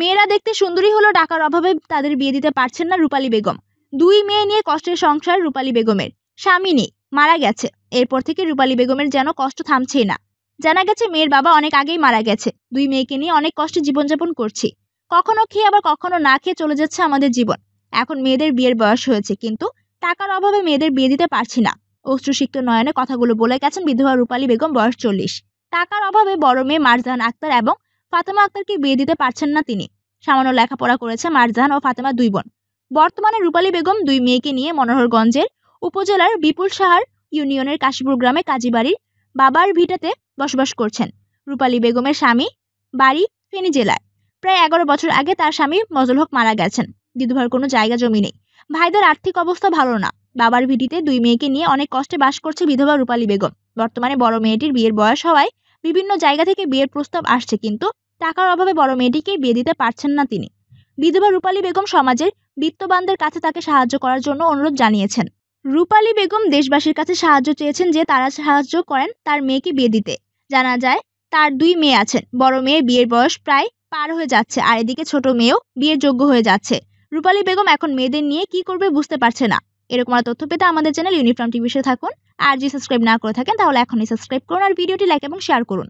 মেয়েরা দেখতে সুন্দরী হলো টাকার অভাবে তাদের বিয়ে দিতে পারছেন না রূপালী বেগম দুই মেয়ে নিয়ে কষ্টের সংসার রূপালী বেগমের স্বামী নেই মারা গেছে এরপর থেকে রূপালী বেগমের যেন কষ্ট থামছেই না জানা গেছে মেয়ের বাবা অনেক আগেই মারা গেছে দুই মেয়েকে নিয়ে অনেক কষ্টে জীবনযাপন করছি কখনো খেয়ে আবার কখনো না খেয়ে চলে যাচ্ছে আমাদের জীবন এখন মেয়েদের বিয়ের বয়স হয়েছে কিন্তু টাকার অভাবে মেয়েদের বিয়ে দিতে পারছি না অশ্রুসিক্ত নয়নে কথাগুলো বলে গেছেন বিধবা রূপালী বেগম বয়স চল্লিশ টাকার অভাবে বড় মেয়ে মারজান আক্তার এবং ফাতেমা আক্তারকে বিয়ে দিতে পারছেন না তিনি সামান্য লেখাপড়া করেছে মারজাহান ও ফাতেমা দুই বোন বর্তমানে রূপালী বেগম দুই মেয়েকে নিয়ে মনোহরগঞ্জের উপজেলার বিপুল সাহার ইউনিয়নের কাশীপুর গ্রামে কাজীবাড়ির বাবার ভিটাতে বসবাস করছেন রূপালী বেগমের স্বামী বাড়ি ফেনী জেলায় প্রায় এগারো বছর আগে তার স্বামী মজল হক মারা গেছেন দিদুভার কোনো জায়গা জমি নেই ভাইদের আর্থিক অবস্থা ভালো না বাবার ভিটিতে দুই মেয়েকে নিয়ে অনেক কষ্টে বাস করছে বিধবা রূপালী বেগম বর্তমানে বড় মেয়েটির বিয়ের বয়স হওয়ায় বিভিন্ন জায়গা থেকে বিয়ের প্রস্তাব আসছে কিন্তু টাকার অভাবে বড় মেয়েটিকেই বিয়ে দিতে পারছেন না তিনি বিধবা রূপালী বেগম সমাজের বিত্তবানদের কাছে তাকে সাহায্য করার জন্য অনুরোধ জানিয়েছেন রূপালী বেগম দেশবাসীর কাছে সাহায্য চেয়েছেন যে তারা সাহায্য করেন তার মেয়েকে বিয়ে দিতে জানা যায় তার দুই মেয়ে আছেন বড় মেয়ে বিয়ের বয়স প্রায় পার হয়ে যাচ্ছে আর এদিকে ছোট মেয়েও বিয়ের যোগ্য হয়ে যাচ্ছে রূপালী বেগম এখন মেয়েদের নিয়ে কি করবে বুঝতে পারছে না এরকম আর তথ্য পেতে আমাদের চ্যানেল ইউনিফর্ম টিভিতে থাকুন আর যদি সাবস্ক্রাইব না করে থাকেন তাহলে এখনই সাবস্ক্রাইব করুন আর ভিডিওটি লাইক এবং শেয়ার করুন